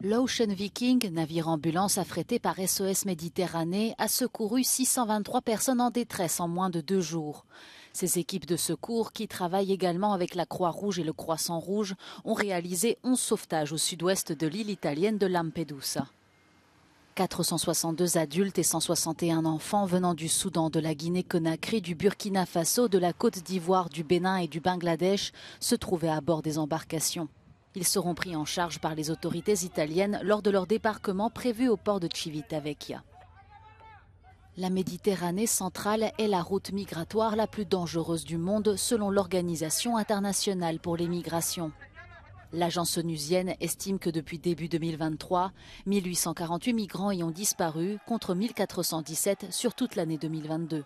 L'Ocean Viking, navire ambulance affrété par SOS e Méditerranée, a secouru 623 personnes en détresse en moins de deux jours. Ces équipes de secours, qui travaillent également avec la Croix-Rouge et le Croissant Rouge, ont réalisé 11 sauvetages au sud-ouest de l'île italienne de Lampedusa. 462 adultes et 161 enfants venant du Soudan, de la Guinée-Conakry, du Burkina Faso, de la Côte d'Ivoire, du Bénin et du Bangladesh se trouvaient à bord des embarcations. Ils seront pris en charge par les autorités italiennes lors de leur débarquement prévu au port de Civitavecchia. La Méditerranée centrale est la route migratoire la plus dangereuse du monde selon l'Organisation internationale pour les migrations. L'agence onusienne estime que depuis début 2023, 1848 migrants y ont disparu contre 1417 sur toute l'année 2022.